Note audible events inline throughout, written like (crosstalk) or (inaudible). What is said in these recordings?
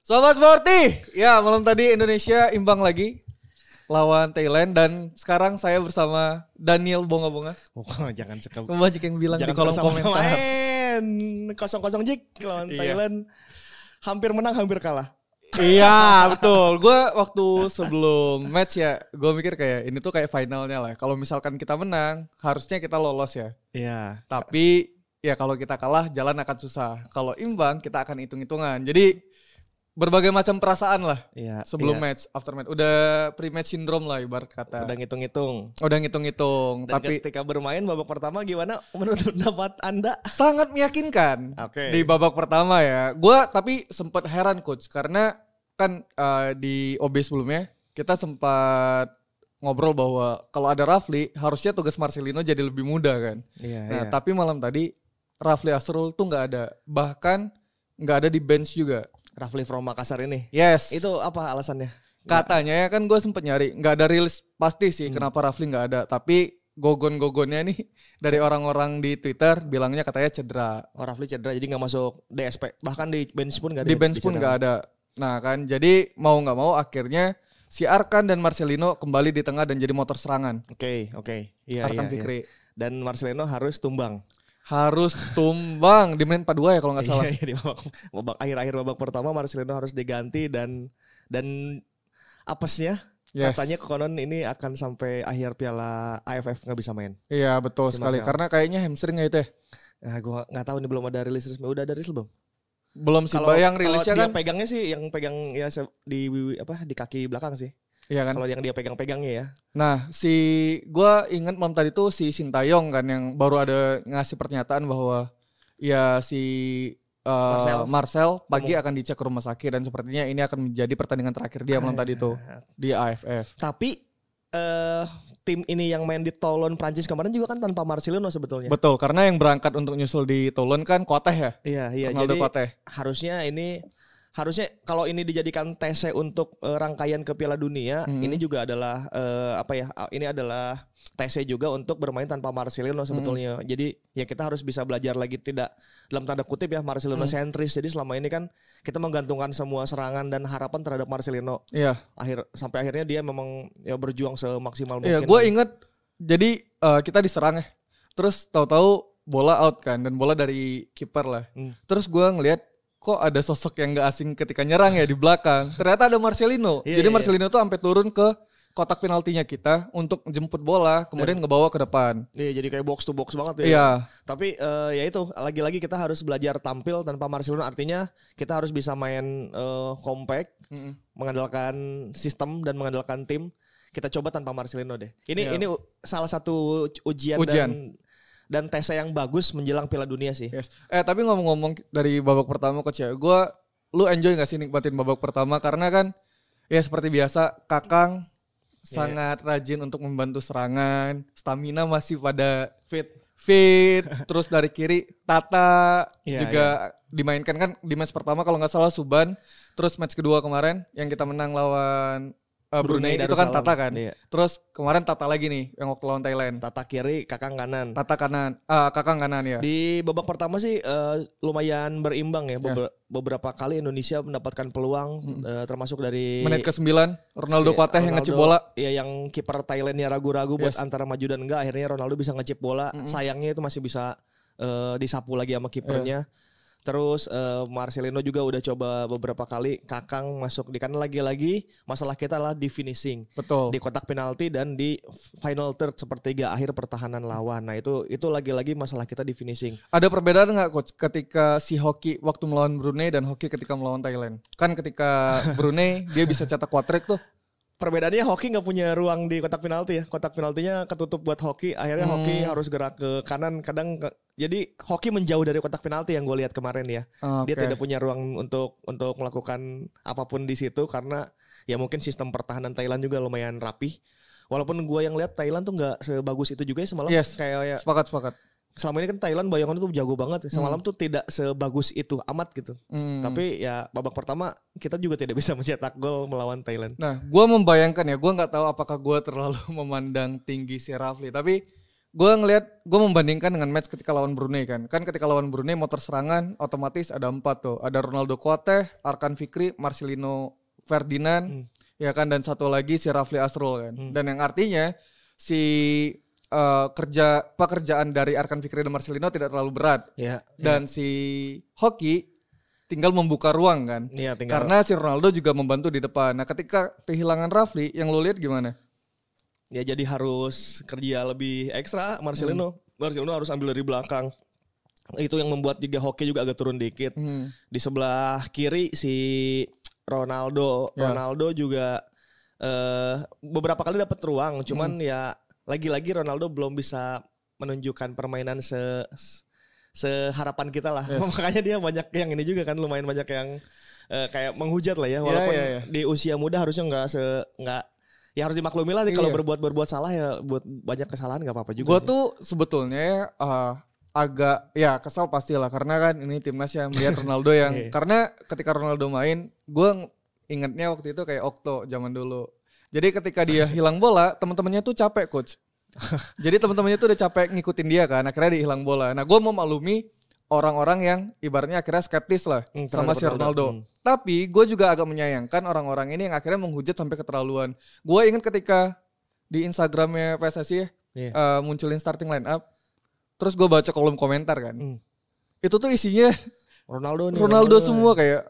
Sobat Sporty, ya malam tadi Indonesia imbang lagi lawan Thailand dan sekarang saya bersama Daniel Bonga-Bonga. Oh, jangan suka banyak yang bilang jangan di kolom komentar. Kosong kosong jik lawan iya. Thailand. Hampir menang, hampir kalah. iya betul. Gue waktu sebelum match ya, gue mikir kayak ini tuh kayak finalnya lah. Kalau misalkan kita menang, harusnya kita lolos ya. Iya. Tapi ya kalau kita kalah, jalan akan susah. Kalau imbang, kita akan hitung-hitungan. Jadi berbagai macam perasaan lah iya, sebelum iya. match, after match. Udah pre-match syndrome lah ibarat kata. Udah ngitung-ngitung. Udah ngitung-ngitung. Dan tapi ketika bermain babak pertama gimana menurut pendapat Anda? Sangat meyakinkan. Okay. Di babak pertama ya. gue tapi sempat heran coach karena kan uh, di OB sebelumnya kita sempat ngobrol bahwa kalau ada Rafli harusnya tugas Marcelino jadi lebih mudah kan. Iya, nah, iya. tapi malam tadi Rafli Asrul tuh nggak ada. Bahkan nggak ada di bench juga. Rafli from Makassar ini. Yes. Itu apa alasannya? Katanya ya kan gue sempet nyari, nggak ada rilis pasti sih hmm. kenapa Rafli nggak ada. Tapi gogon-gogonnya nih (laughs) dari orang-orang di Twitter bilangnya katanya cedera. Oh Rafli cedera jadi nggak masuk DSP. Bahkan di bench pun nggak ada. Di ya, bench pun nggak ada. Nah kan jadi mau nggak mau akhirnya si Arkan dan Marcelino kembali di tengah dan jadi motor serangan. Oke okay, oke. Okay. Iya, Arkan iya, iya. Fikri. Iya. Dan Marcelino harus tumbang harus tumbang di menit 42 ya kalau nggak iya, salah. Iya, di babak, akhir-akhir babak pertama Marcelino harus diganti dan dan apesnya yes. katanya konon ini akan sampai akhir Piala AFF nggak bisa main. Iya betul si sekali karena kayaknya hamstring ya itu ya. Nah, gua nggak tahu nih belum ada rilis resmi. Udah ada rilis belum? Belum sih. Kalau yang rilisnya kan pegangnya sih yang pegang ya di apa di kaki belakang sih. Iya kan? Kalau yang dia pegang-pegangnya ya. Nah, si gua ingat malam tadi tuh si Sintayong kan yang baru ada ngasih pernyataan bahwa ya si uh, Marcel. Marcel pagi Ngomong. akan dicek ke rumah sakit dan sepertinya ini akan menjadi pertandingan terakhir dia malam tadi tuh (laughs) di AFF. Tapi uh, tim ini yang main di Toulon Prancis kemarin juga kan tanpa Marcelino sebetulnya. Betul, karena yang berangkat untuk nyusul di Toulon kan Koteh ya. Iya, iya. Ronaldo Jadi Koteh. harusnya ini harusnya kalau ini dijadikan TC untuk uh, rangkaian ke Piala Dunia, hmm. ini juga adalah uh, apa ya? Ini adalah TC juga untuk bermain tanpa Marcelino mm-hmm. sebetulnya. Hmm. Jadi ya kita harus bisa belajar lagi tidak dalam tanda kutip ya Marcelino hmm. sentris. Jadi selama ini kan kita menggantungkan semua serangan dan harapan terhadap Marcelino. Iya. Yeah. Akhir sampai akhirnya dia memang ya berjuang semaksimal iya, mungkin. Iya, yeah, gue inget jadi uh, kita diserang ya. Terus tahu-tahu bola out kan dan bola dari kiper lah. Hmm. Terus gue ngelihat kok ada sosok yang gak asing ketika nyerang ya di belakang. Ternyata ada Marcelino. Yeah, Jadi iya, iya. Marcelino yeah. tuh sampai turun ke kotak penaltinya kita untuk jemput bola kemudian yeah. ngebawa ke depan. Iya yeah, jadi kayak box to box banget ya. Iya. Yeah. Tapi uh, ya itu lagi-lagi kita harus belajar tampil tanpa Marcelino artinya kita harus bisa main uh, compact, mm -hmm. mengandalkan sistem dan mengandalkan tim. Kita coba tanpa Marcelino deh. Ini yeah. ini salah satu ujian, ujian. dan dan tesnya yang bagus menjelang Piala Dunia sih. Yes. Eh tapi ngomong-ngomong dari babak pertama coach ya, gue lu enjoy gak sih nikmatin babak pertama karena kan ya seperti biasa Kakang yeah. sangat rajin untuk membantu serangan, stamina masih pada fit fit, (laughs) terus dari kiri Tata yeah, juga yeah. dimainkan kan di match pertama kalau nggak salah Suban, terus match kedua kemarin yang kita menang lawan Eh, Brunei, Brunei itu kan Tata kan. Iya. Terus kemarin Tata lagi nih yang waktu lawan Thailand. Tata kiri, Kakang kanan. Tata kanan, uh, Kakang kanan ya. Di babak pertama sih uh, lumayan berimbang ya. Iya. Beber yeah. Beberapa kali Indonesia mendapatkan peluang hmm. uh, termasuk dari menit ke sembilan Ronaldo si, Kuateh yang ngecip bola. ya yang kiper Thailandnya ragu-ragu yes. buat antara maju dan enggak akhirnya Ronaldo bisa ngecip bola. Mm -hmm. Sayangnya itu masih bisa uh, disapu lagi sama kipernya. Yeah Terus uh, Marcelino juga udah coba beberapa kali Kakang masuk di karena lagi-lagi masalah kita lah di finishing. Betul. Di kotak penalti dan di final third sepertiga akhir pertahanan lawan. Nah, itu itu lagi-lagi masalah kita di finishing. Ada perbedaan nggak coach ketika si Hoki waktu melawan Brunei dan Hoki ketika melawan Thailand? Kan ketika (laughs) Brunei dia bisa cetak kuatrik tuh perbedaannya hoki nggak punya ruang di kotak penalti ya. Kotak penaltinya ketutup buat hoki. Akhirnya hmm. hoki harus gerak ke kanan. Kadang ke, jadi hoki menjauh dari kotak penalti yang gue lihat kemarin ya. okay. Dia tidak punya ruang untuk untuk melakukan apapun di situ karena ya mungkin sistem pertahanan Thailand juga lumayan rapi. Walaupun gue yang lihat Thailand tuh nggak sebagus itu juga ya semalam. Yes. Kayak ya sepakat sepakat selama ini kan Thailand bayangan tuh jago banget. Hmm. Semalam hmm. tuh tidak sebagus itu amat gitu. Hmm. Tapi ya babak pertama kita juga tidak bisa (laughs) mencetak gol melawan Thailand. Nah, gue membayangkan ya, gue nggak tahu apakah gue terlalu (laughs) memandang tinggi si Rafli, tapi gue ngelihat gue membandingkan dengan match ketika lawan Brunei kan kan ketika lawan Brunei motor serangan otomatis ada empat tuh ada Ronaldo Kuateh, Arkan Fikri, Marcelino Ferdinand hmm. ya kan dan satu lagi si Rafli Asrul kan hmm. dan yang artinya si Eh, kerja pekerjaan dari Arkan Fikri dan Marcelino tidak terlalu berat. Ya, dan si Hoki tinggal membuka ruang kan. Ya, Karena si Ronaldo juga membantu di depan. Nah, ketika kehilangan Rafli, yang lo lihat gimana? Ya jadi harus kerja lebih ekstra Marcelino. Hmm. Marcelino harus ambil dari belakang. Itu yang membuat juga hoki juga agak turun dikit. Hmm. Di sebelah kiri si Ronaldo, ya. Ronaldo juga uh, beberapa kali dapat ruang, cuman hmm. ya lagi-lagi Ronaldo belum bisa menunjukkan permainan se seharapan kita lah. Yes. (laughs) Makanya dia banyak yang ini juga kan lumayan banyak yang uh, kayak menghujat lah ya iya, walaupun yeah, yeah, yeah. di usia muda harusnya nggak se nggak ya harus dimaklumi lah nih kalau iya. berbuat berbuat salah ya buat banyak kesalahan nggak apa-apa juga. Gue tuh sebetulnya uh, agak ya kesal pasti lah karena kan ini timnas yang melihat (laughs) Ronaldo yang yeah. karena ketika Ronaldo main gue ingetnya waktu itu kayak Okto zaman dulu jadi ketika dia (laughs) hilang bola, teman-temannya tuh capek coach. (laughs) Jadi teman-temannya tuh udah capek ngikutin dia kan, akhirnya dia hilang bola. Nah, gue mau maklumi orang-orang yang ibaratnya akhirnya skeptis lah hmm, sama si Ronaldo. Hmm. Tapi gue juga agak menyayangkan orang-orang ini yang akhirnya menghujat sampai keterlaluan. Gue ingat ketika di Instagramnya PSSI yeah. Ya, iya. uh, munculin starting line up, terus gue baca kolom komentar kan. Hmm. Itu tuh isinya Ronaldo nih, Ronaldo, Ronaldo semua kayak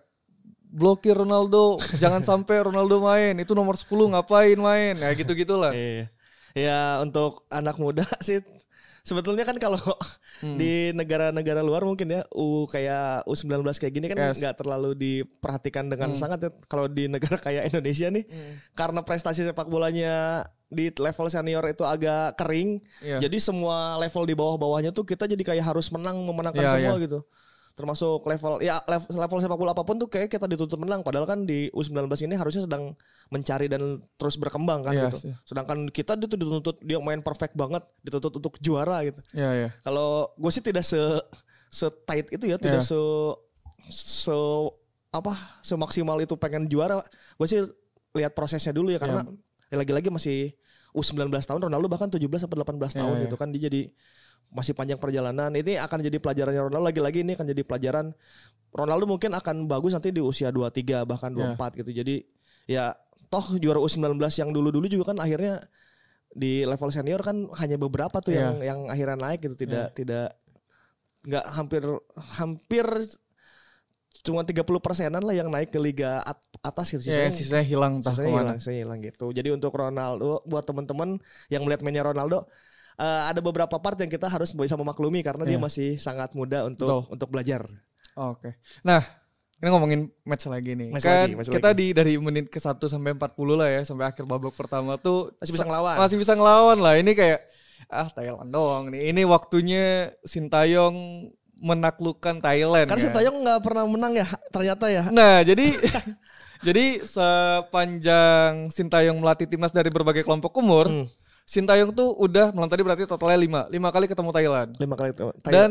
blokir Ronaldo, jangan sampai Ronaldo main. Itu nomor 10 ngapain main? Ya gitu-gitulah. Iya. Ya untuk anak muda (laughs) sih sebetulnya kan kalau hmm. di negara-negara luar mungkin ya U kayak U19 kayak gini kan nggak yes. terlalu diperhatikan dengan hmm. sangat ya. Kalau di negara (laughs) kayak Indonesia nih hmm. karena prestasi sepak bolanya di level senior itu agak kering. Yeah. Jadi semua level di bawah-bawahnya tuh kita jadi kayak harus menang memenangkan yeah, semua yeah. gitu termasuk level ya level, level sepak bola apapun tuh kayak kita dituntut menang padahal kan di U19 ini harusnya sedang mencari dan terus berkembang kan yes, iya gitu. Yeah. Sedangkan kita itu dituntut dia main perfect banget, dituntut untuk juara gitu. Yeah, yeah. Kalau gue sih tidak se se tight itu ya, tidak yeah. se se apa semaksimal itu pengen juara. Gue sih lihat prosesnya dulu ya iya. karena yeah. ya lagi-lagi masih U19 tahun Ronaldo bahkan 17 sampai 18 yeah, tahun yeah. gitu kan dia jadi masih panjang perjalanan. Ini akan jadi pelajarannya Ronaldo lagi-lagi ini akan jadi pelajaran Ronaldo mungkin akan bagus nanti di usia 23 bahkan 24 iya. yeah. gitu. Jadi ya toh juara U19 yang dulu-dulu juga kan akhirnya di level senior kan hanya beberapa tuh yeah. yang iya. yang akhirnya naik gitu tidak yeah. tidak nggak hampir hampir cuma 30 persenan lah yang naik ke liga at atas gitu iya, sih. yeah, sisanya hilang sisanya hilang, sisanya hilang gitu jadi untuk Ronaldo buat teman-teman yang melihat mainnya Ronaldo uh, ada beberapa part yang kita harus bisa memaklumi karena yeah. dia iya. masih sangat muda untuk Betul. untuk belajar. Oke. Okay. Nah, ini ngomongin match lagi nih. Match kan lagi, match kita lagi. di dari menit ke 1 sampai 40 lah ya sampai akhir babak pertama tuh masih bisa ngelawan. Masih bisa ngelawan lah. Ini kayak ah Thailand doang nih. Ini waktunya Sintayong menaklukkan Thailand. Karena ya. Sintayong nggak pernah menang ya ternyata ya. Nah, jadi (laughs) jadi sepanjang Sintayong melatih timnas dari berbagai kelompok umur, hmm Sintayong tuh udah melawan tadi berarti totalnya lima, lima kali ketemu Thailand. Lima kali ketemu Thailand. Dan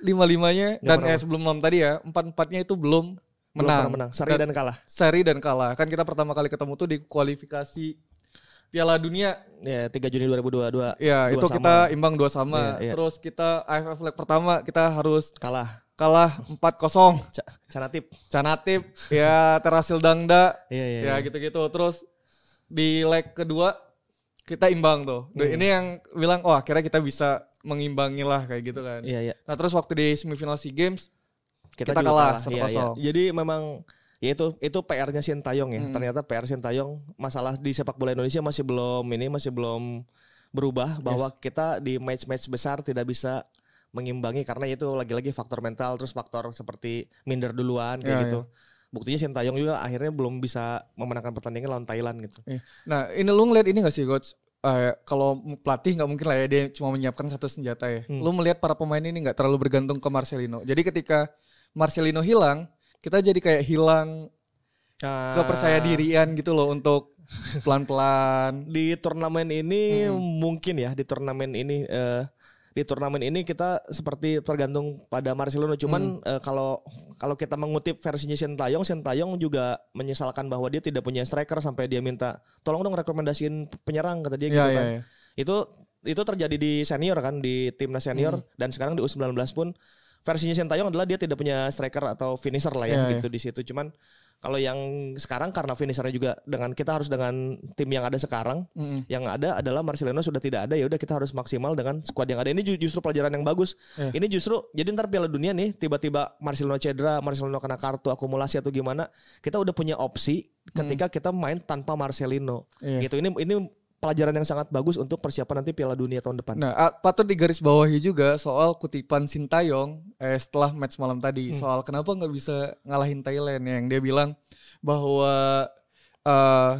lima limanya dan eh sebelum melawan tadi ya, empat empatnya itu belum menang. Belum menang. Seri dan, dan kalah. Seri dan kalah. Kan kita pertama kali ketemu tuh di kualifikasi Piala Dunia. Ya, 3 Juni 2022. Ya, itu sama. kita imbang dua sama. Ya, ya. Terus kita AFF leg pertama kita harus kalah. Kalah 4-0. Canatip. Canatip. ya, terhasil Dangda. Iya, iya, ya, ya, ya. ya gitu-gitu. Terus di leg kedua kita imbang tuh. Hmm. Ini yang bilang oh akhirnya kita bisa mengimbangi lah kayak gitu kan. Iya, iya. Nah, terus waktu di semifinal SEA Games kita, kita kalah, 1-0. Iya, iya. Jadi memang ya itu itu PR-nya Sintayong ya. Hmm. Ternyata PR Sintayong masalah di sepak bola Indonesia masih belum ini masih belum berubah bahwa kita di match-match besar tidak bisa mengimbangi karena itu lagi-lagi faktor mental terus faktor seperti minder duluan kayak ya, gitu. Ya. Buktinya Sintayong juga akhirnya belum bisa memenangkan pertandingan lawan Thailand gitu. Iya. Nah, ini lu ngeliat ini gak sih coach? uh, kalau pelatih nggak mungkin lah ya dia cuma menyiapkan satu senjata ya. Hmm. Lu melihat para pemain ini nggak terlalu bergantung ke Marcelino. Jadi ketika Marcelino hilang, kita jadi kayak hilang ah. kepercaya dirian gitu loh untuk (laughs) pelan-pelan. di turnamen ini hmm. mungkin ya di turnamen ini uh, di turnamen ini kita seperti tergantung pada Marcelino cuman hmm. Eh, kalau hmm. uh, kalau kita mengutip versinya Sentayong, Sentayong juga menyesalkan bahwa dia tidak punya striker sampai dia minta tolong dong rekomendasiin penyerang kata dia yeah, gitu ya, kan. Yeah, yeah. Itu itu terjadi di senior kan di timnas senior hmm. dan sekarang di U19 pun versinya Sentayong adalah dia tidak punya striker atau finisher lah ya yeah, ya. gitu yeah. di situ cuman kalau yang sekarang karena finishernya juga dengan kita harus dengan tim yang ada sekarang, mm-hmm. yang ada adalah Marcelino sudah tidak ada ya udah kita harus maksimal dengan skuad yang ada. Ini justru pelajaran yang bagus. Yeah. Ini justru jadi ntar Piala Dunia nih tiba-tiba Marcelino cedera, Marcelino kena kartu akumulasi atau gimana, kita udah punya opsi ketika hmm. kita main tanpa Marcelino. Yeah. Gitu. Ini ini pelajaran yang sangat bagus untuk persiapan nanti Piala Dunia tahun depan. Nah, ah, patut digarisbawahi juga soal kutipan Sintayong eh, setelah match malam tadi hmm. soal kenapa nggak bisa ngalahin Thailand yang dia bilang bahwa uh,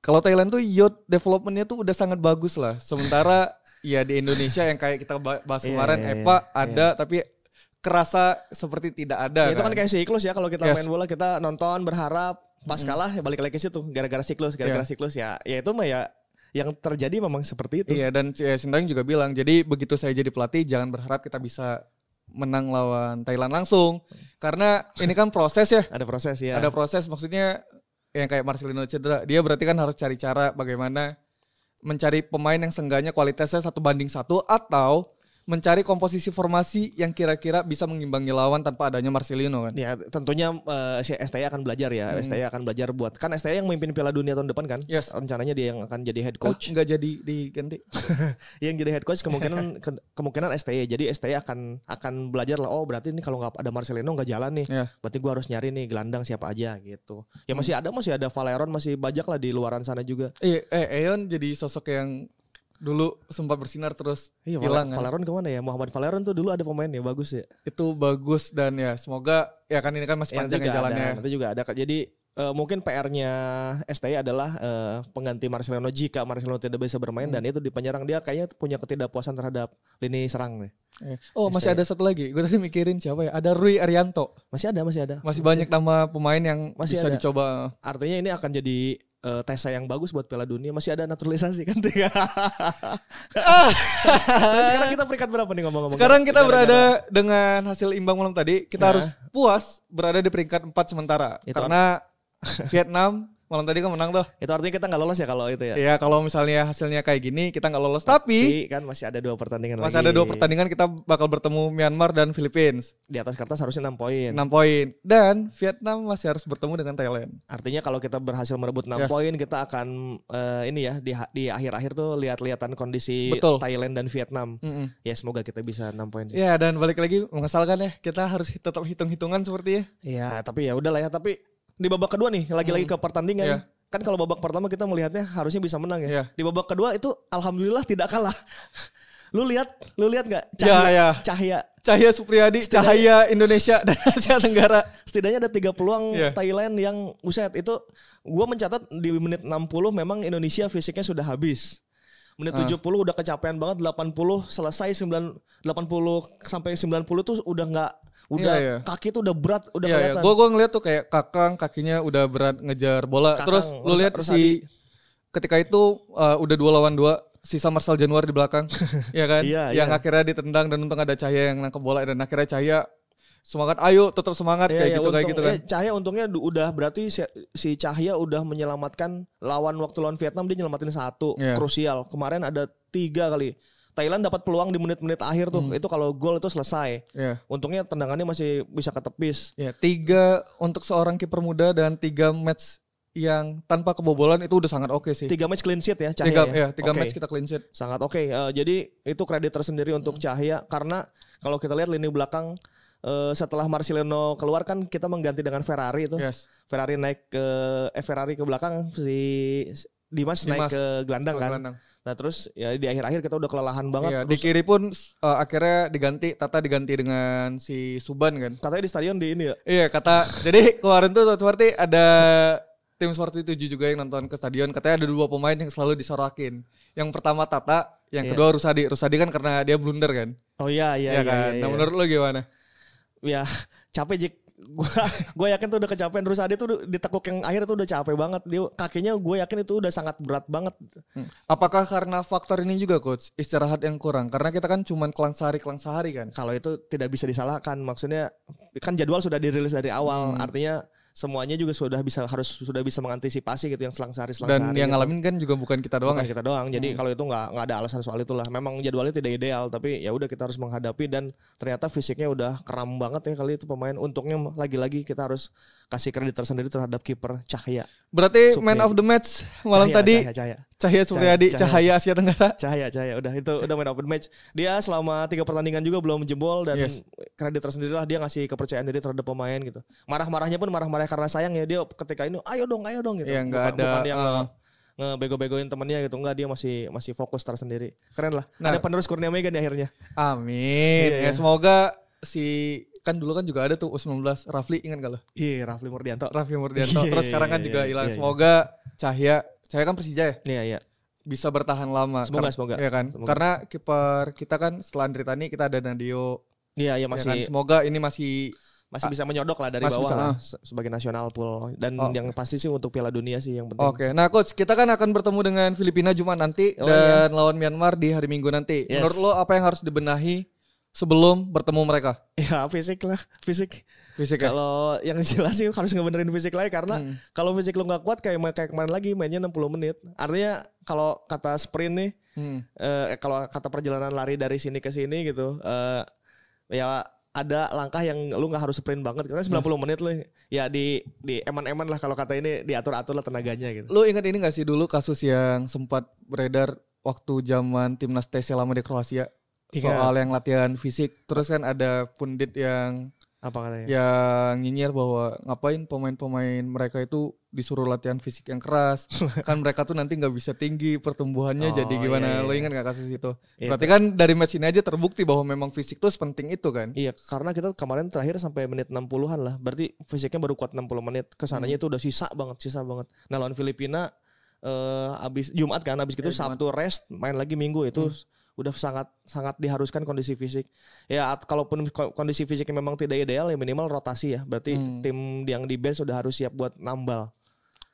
kalau Thailand tuh youth developmentnya tuh udah sangat bagus lah. Sementara (laughs) ya di Indonesia yang kayak kita bahas iya, kemarin yeah, yeah, EPA yeah. ada tapi kerasa seperti tidak ada. Ya, kan? Itu kan kayak siklus ya kalau kita yes. main bola kita nonton berharap pas hmm. kalah ya balik lagi ke situ gara-gara siklus gara-gara yeah. siklus ya ya itu mah ya yang terjadi memang seperti itu. Iya dan ya, Sintayong juga bilang jadi begitu saya jadi pelatih jangan berharap kita bisa menang lawan Thailand langsung karena ini kan proses ya. ada proses ya. Ada proses maksudnya yang kayak Marcelino cedera dia berarti kan harus cari cara bagaimana mencari pemain yang sengganya kualitasnya satu banding satu atau mencari komposisi formasi yang kira-kira bisa mengimbangi lawan tanpa adanya Marcelino kan. Ya, tentunya uh, si STI akan belajar ya. Hmm. STI akan belajar buat kan STI yang memimpin Piala Dunia tahun depan kan? Yes. Rencananya dia yang akan jadi head coach. Enggak ah, jadi diganti. (laughs) yang jadi head coach kemungkinan (laughs) ke, kemungkinan STI. Jadi STI akan akan belajar lah oh berarti ini kalau nggak ada Marcelino nggak jalan nih. Yeah. Berarti gua harus nyari nih gelandang siapa aja gitu. Ya hmm. masih hmm. ada masih ada Valeron masih bajak lah di luaran sana juga. Iya, eh Eon jadi sosok yang dulu sempat bersinar terus iya, hilang kan. Valeron kemana ya? Muhammad Valeron tuh dulu ada pemain ya bagus ya. Itu bagus dan ya semoga ya kan ini kan masih iya, panjang ya jalannya. Ada, nanti juga ada. Jadi uh, mungkin PR-nya STI adalah uh, pengganti Marcelino jika Marcelino tidak bisa bermain hmm. dan itu di penyerang dia kayaknya punya ketidakpuasan terhadap lini serang nih. Iya. Oh STI. masih ada satu lagi, gue tadi mikirin siapa ya? Ada Rui Arianto. Masih ada, masih ada. Masih, masih banyak nama pemain yang masih bisa ada. dicoba. Artinya ini akan jadi uh, Tesa yang bagus buat Piala Dunia masih ada naturalisasi kan tiga. (laughs) Terus sekarang kita peringkat berapa nih ngomong-ngomong? Sekarang kita negara -negara. berada dengan hasil imbang malam tadi, kita ya. harus puas berada di peringkat 4 sementara Itu karena Vietnam Malam tadi kan menang tuh. Itu artinya kita nggak lolos ya kalau itu ya. Iya, kalau misalnya hasilnya kayak gini kita nggak lolos. Tapi, tapi kan masih ada dua pertandingan masih lagi. Masih ada dua pertandingan kita bakal bertemu Myanmar dan Philippines. Di atas kertas harusnya 6 poin. 6 poin. Dan Vietnam masih harus bertemu dengan Thailand. Artinya kalau kita berhasil merebut 6 yes. poin kita akan uh, ini ya di di akhir-akhir tuh lihat-lihatan kondisi Betul. Thailand dan Vietnam. Mm -mm. Ya semoga kita bisa 6 poin. Iya, dan balik lagi mengesalkan ya kita harus tetap hitung-hitungan seperti ya. Iya, tapi ya udahlah ya, tapi di babak kedua nih lagi-lagi hmm. ke pertandingan. Yeah. Kan kalau babak pertama kita melihatnya harusnya bisa menang ya. Yeah. Di babak kedua itu alhamdulillah tidak kalah. (laughs) lu lihat, lu lihat nggak cahaya, yeah, yeah. cahaya, cahaya Supriyadi, cahaya Indonesia (laughs) dan Asia (laughs) Tenggara. Setidaknya ada tiga peluang yeah. Thailand yang uset itu. Gua mencatat di menit 60 memang Indonesia fisiknya sudah habis. Menit ah. uh. 70 udah kecapean banget, 80 selesai 9 80 sampai 90 tuh udah nggak udah yeah, yeah. kaki tuh udah berat udah yeah, iya. kelihatan. Yeah. Gue gue ngeliat tuh kayak kakang kakinya udah berat ngejar bola. Kakang, Terus lu lihat si ketika itu uh, udah dua lawan dua sisa Marcel Januar di belakang, (laughs) ya kan? Yeah, yang iya. akhirnya ditendang dan untung ada Cahya yang nangkep bola dan akhirnya Cahya semangat ayo tetap semangat yeah, kayak yeah, gitu untung, kayak gitu kan. Yeah, Cahaya untungnya udah berarti si, si Cahaya udah menyelamatkan lawan waktu lawan Vietnam dia nyelamatin satu yeah. krusial. Kemarin ada tiga kali Thailand dapat peluang di menit-menit akhir tuh. Hmm. Itu kalau gol itu selesai. Yeah. Untungnya tendangannya masih bisa ketepis. Yeah. Tiga untuk seorang kiper muda dan tiga match yang tanpa kebobolan itu udah sangat oke okay sih. Tiga match clean sheet ya Cahya. Ya? Iya, tiga, ya, ya tiga okay. match kita clean sheet. Sangat oke. Okay. Uh, eh, jadi itu kredit tersendiri untuk hmm. Cahya karena kalau kita lihat lini belakang uh, setelah Marcelino keluar kan kita mengganti dengan Ferrari itu. Yes. Ferrari naik ke eh, Ferrari ke belakang si Dimas, Dimas naik ke gelandang kan. Gelandang. Nah terus ya di akhir-akhir kita udah kelelahan banget. Iya, di kiri pun uh, akhirnya diganti Tata diganti dengan si Suban kan. Katanya di stadion di ini ya. Iya kata (laughs) jadi kemarin tuh seperti ada tim Sport 7 juga yang nonton ke stadion katanya ada dua pemain yang selalu disorakin. Yang pertama Tata, yang iya. kedua Rusadi. Rusadi kan karena dia blunder kan. Oh iya iya iya. iya, kan? Iya, nah, iya, nah menurut lo gimana? Ya (laughs) capek Jik gue (laughs) gue yakin tuh udah kecapean terus Ade tuh ditekuk yang akhir tuh udah capek banget dia kakinya gue yakin itu udah sangat berat banget hmm. apakah karena faktor ini juga coach istirahat yang kurang karena kita kan cuman kelang sehari kelang sehari kan kalau itu tidak bisa disalahkan maksudnya kan jadwal sudah dirilis dari awal hmm. artinya semuanya juga sudah bisa harus sudah bisa mengantisipasi gitu yang selang sehari selang dan sehari. yang yang ngalamin kan juga bukan kita doang. Bukan ya? kita doang. Jadi hmm. kalau itu nggak nggak ada alasan soal itu lah. Memang jadwalnya tidak ideal tapi ya udah kita harus menghadapi dan ternyata fisiknya udah kram banget ya kali itu pemain. Untungnya lagi-lagi kita harus kasih kredit tersendiri terhadap kiper Cahya. Berarti Supri. man of the match malam cahaya, tadi cahaya, cahaya. Cahaya Suryadi, cahaya, cahaya Asia Tenggara. Cahaya, cahaya. Udah itu udah main open match. Dia selama tiga pertandingan juga belum jebol dan yes. kredit tersendiri lah dia ngasih kepercayaan diri terhadap pemain gitu. Marah-marahnya pun marah-marah karena sayang ya dia ketika ini ayo dong, ayo dong gitu. Ya, bukan, ada, bukan yang uh, ah. ngebego-begoin temennya gitu enggak dia masih masih fokus tersendiri keren lah nah, ada penerus Kurnia Mega di akhirnya amin yeah. ya semoga si kan dulu kan juga ada tuh U19 Rafli ingat gak lo? Iya Rafli Murdianto. Rafli Murdianto. (laughs) Iya, Terus sekarang iya, kan juga iya, hilang. Semoga Cahya saya kan Persija ya. Iya, iya. Bisa bertahan lama. Semoga, karena, semoga. Iya kan? Semoga. Karena kiper kita kan setelah Andritani kita ada Nadio. Iya, iya, iya masih. Ya kan? Semoga ini masih masih bisa menyodok lah dari Mas bawah bisa, ah. sebagai nasional pool dan oh. yang pasti sih untuk Piala Dunia sih yang penting. Oke, okay. nah coach kita kan akan bertemu dengan Filipina Jumat nanti oh, iya. dan iya. lawan Myanmar di hari Minggu nanti. Yes. Menurut lo apa yang harus dibenahi sebelum bertemu mereka? Ya fisik lah, fisik. Fisik. Ya? Kalau yang jelas sih harus ngebenerin fisik lagi ya, karena hmm. kalau fisik lu nggak kuat kayak kayak kemarin lagi mainnya 60 menit. Artinya kalau kata sprint nih, hmm. Eh, eh, kalau kata perjalanan lari dari sini ke sini gitu, eh, ya ada langkah yang lu nggak harus sprint banget karena 90 yes. menit lu ya di di eman-eman lah kalau kata ini diatur-atur lah tenaganya gitu. Lu ingat ini gak sih dulu kasus yang sempat beredar waktu zaman timnas TC lama di Kroasia? Tiga. soal yang latihan fisik terus kan ada pundit yang apa katanya yang nyinyir bahwa ngapain pemain-pemain mereka itu disuruh latihan fisik yang keras (laughs) kan mereka tuh nanti nggak bisa tinggi pertumbuhannya oh, jadi gimana iya, iya. lo ingat nggak kasus itu iya, berarti kan dari match ini aja terbukti bahwa memang fisik tuh penting itu kan iya karena kita kemarin terakhir sampai menit 60-an lah berarti fisiknya baru kuat 60 menit kesananya hmm. itu udah sisa banget sisa banget nah lawan Filipina eh abis Jumat kan abis itu ya, Sabtu rest main lagi Minggu itu hmm udah sangat sangat diharuskan kondisi fisik. Ya kalaupun kondisi fisiknya memang tidak ideal ya minimal rotasi ya. Berarti hmm. tim yang di bench sudah harus siap buat nambal.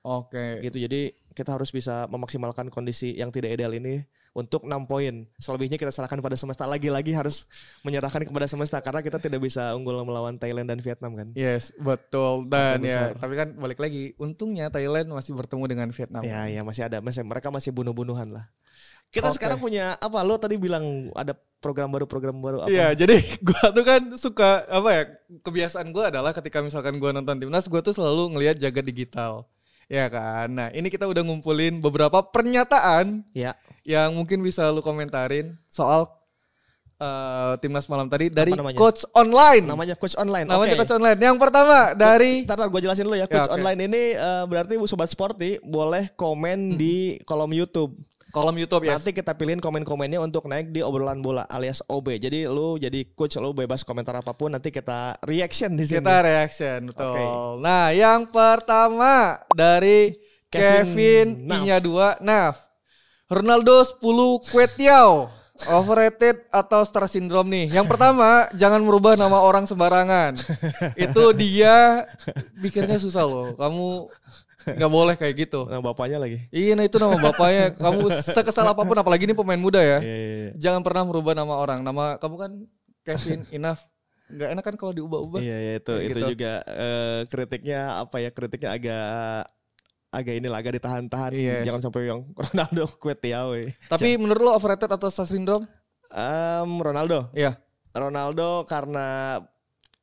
Oke. Okay. Gitu. Jadi kita harus bisa memaksimalkan kondisi yang tidak ideal ini untuk enam poin. Selebihnya kita serahkan pada semesta lagi-lagi harus menyerahkan kepada semesta karena kita tidak bisa unggul melawan Thailand dan Vietnam kan. Yes, betul. Dan ya, tapi kan balik lagi untungnya Thailand masih bertemu dengan Vietnam. Ya, ya masih ada masih mereka masih bunuh-bunuhan lah. Kita okay. sekarang punya apa? Lo tadi bilang ada program baru program baru apa? Iya, jadi (laughs) gua tuh kan suka apa ya? Kebiasaan gua adalah ketika misalkan gua nonton timnas, gua tuh selalu ngelihat jaga digital. Ya kan. Nah, ini kita udah ngumpulin beberapa pernyataan ya. yang mungkin bisa lo komentarin soal uh, timnas malam tadi dari coach online. Namanya coach online. Namanya okay. coach online. Yang pertama dari Entar gue jelasin dulu ya. ya coach ya, okay. online ini uh, berarti sobat sporty boleh komen hmm. di kolom YouTube. Kolom YouTube ya. Yes. Nanti kita pilihin komen-komennya untuk naik di obrolan bola alias OB. Jadi lu jadi coach lu bebas komentar apapun nanti kita reaction di sini. Kita reaction betul. Okay. Nah, yang pertama dari Kevin, Kevin dua 2 Naf. Ronaldo 10 Kwetiao. Overrated atau star syndrome nih. Yang pertama, (laughs) jangan merubah nama orang sembarangan. Itu dia pikirnya susah loh. Kamu nggak boleh kayak gitu. Nah, bapaknya lagi. Iya, nah itu nama bapaknya. kamu sekesal apapun, apalagi ini pemain muda ya. yeah, yeah. Iya. Jangan pernah merubah nama orang. Nama kamu kan Kevin Enough. Nggak enak kan kalau diubah-ubah. Iya, iya itu kayak itu gitu. juga uh, kritiknya apa ya? Kritiknya agak agak ini agak ditahan-tahan. Yes. Iya. Jangan sampai yang (laughs) Ronaldo quit ya, we. Tapi menurut lo overrated atau star syndrome? Um, Ronaldo. Iya. Ronaldo karena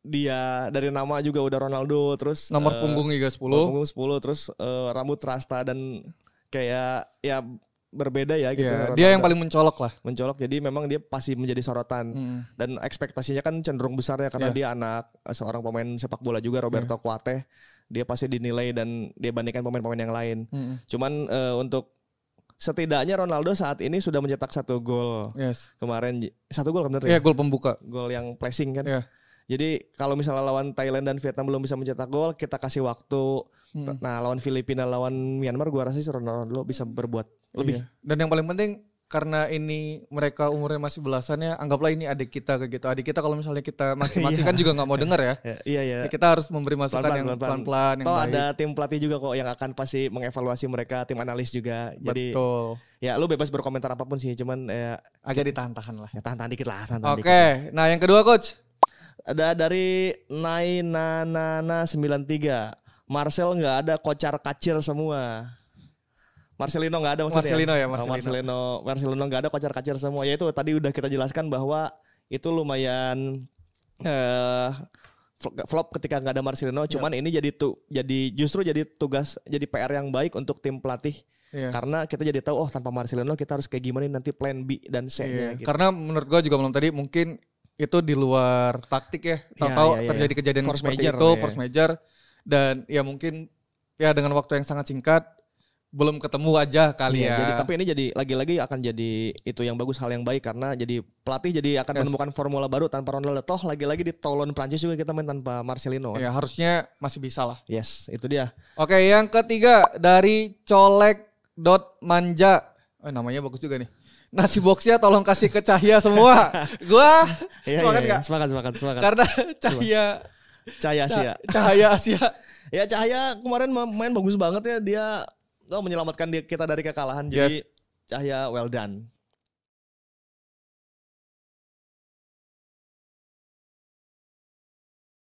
dia dari nama juga udah Ronaldo terus nomor uh, punggung juga 10 punggung 10 terus uh, rambut rasta dan kayak ya berbeda ya gitu. Yeah, ya, dia yang paling mencolok lah. Mencolok jadi memang dia pasti menjadi sorotan hmm. dan ekspektasinya kan cenderung besar ya karena yeah. dia anak eh, seorang pemain sepak bola juga Roberto yeah. Iya. Dia pasti dinilai dan dia bandingkan pemain-pemain yang lain. hmm. Cuman uh, untuk setidaknya Ronaldo saat ini sudah mencetak satu gol. Yes. Kemarin satu gol kan benar ya? Iya, gol pembuka. Gol yang pressing kan. Yeah. Jadi kalau misalnya lawan Thailand dan Vietnam belum bisa mencetak gol, kita kasih waktu. Hmm. Nah, lawan Filipina, lawan Myanmar gua rasa sih Ronaldo bisa berbuat lebih. Iya. Dan yang paling penting karena ini mereka umurnya masih belasannya, anggaplah ini adik kita kayak gitu. Adik kita kalau misalnya kita mati maki iya. kan juga nggak mau denger ya. (laughs) Iya, iya. iya. Ya, kita harus memberi masukan pelan -pelan, yang pelan-pelan. Toh ada tim pelatih juga kok yang akan pasti mengevaluasi mereka, tim analis juga. Jadi Betul. Ya, lu bebas berkomentar apapun sih, cuman ya agak ditahan-tahan lah. Ya, tahan-tahan dikit lah, tahan-tahan Oke, okay. nah yang kedua coach. Ada dari sembilan tiga, Marcel nggak ada kocar kacir semua. Marcelino nggak ada maksudnya. Marcelino ya, oh, Marcelino. Marcelino, Marcelino nggak ada kocar kacir semua. Ya itu tadi udah kita jelaskan bahwa itu lumayan eh flop ketika nggak ada Marcelino. Ya. Cuman yeah. ini jadi tuh jadi justru jadi tugas jadi PR yang baik untuk tim pelatih. Yeah. Karena kita jadi tahu oh tanpa Marcelino kita harus kayak gimana nanti plan B dan C-nya yeah. gitu. Karena menurut gua juga belum tadi mungkin itu di luar taktik ya. Iya, tahu ya, ya, ya, terjadi kejadian force seperti major, itu, ya. force major dan ya mungkin ya dengan waktu yang sangat singkat belum ketemu aja kali iya, ya. Jadi tapi ini jadi lagi-lagi akan jadi itu yang bagus hal yang baik karena jadi pelatih jadi akan yes. menemukan formula baru tanpa Ronaldo. Toh lagi-lagi di Toulon Prancis juga kita main tanpa Marcelino. Kan. Iya, Ya harusnya masih bisa lah. Yes, itu dia. Oke, yang ketiga dari colek dot manja. Oh, namanya bagus juga nih nasi boxnya tolong kasih ke Cahya semua. Gua iya, iya semangat iya, iya. Semangat, semangat, semangat. Karena Cahya Cahaya Asia. Cahaya Asia. (laughs) ya Cahaya kemarin main bagus banget ya dia menyelamatkan kita dari kekalahan. Yes. Jadi Cahya well done.